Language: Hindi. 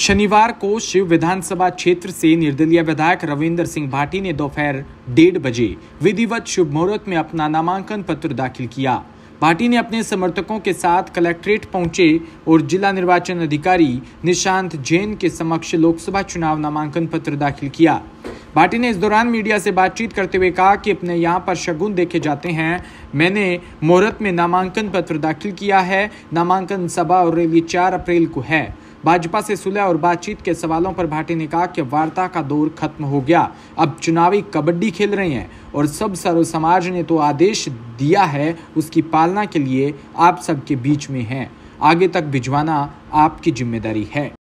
शनिवार को शिव विधानसभा क्षेत्र से निर्दलीय विधायक रविंदर सिंह भाटी ने दोपहर डेढ़ बजे विधिवत शुभ मुहूर्त में अपना नामांकन पत्र दाखिल किया भाटी ने अपने समर्थकों के साथ कलेक्ट्रेट पहुंचे और जिला निर्वाचन अधिकारी निशांत जैन के समक्ष लोकसभा चुनाव नामांकन पत्र दाखिल किया भाटी ने इस दौरान मीडिया से बातचीत करते हुए कहा कि अपने यहाँ पर शगुन देखे जाते हैं मैंने मुहूर्त में नामांकन पत्र दाखिल किया है नामांकन सभा और रैली चार अप्रैल को है भाजपा से सुलह और बातचीत के सवालों पर भाटी ने कहा कि वार्ता का दौर खत्म हो गया अब चुनावी कबड्डी खेल रहे हैं और सब सर्व समाज ने तो आदेश दिया है उसकी पालना के लिए आप सबके बीच में हैं आगे तक भिजवाना आपकी जिम्मेदारी है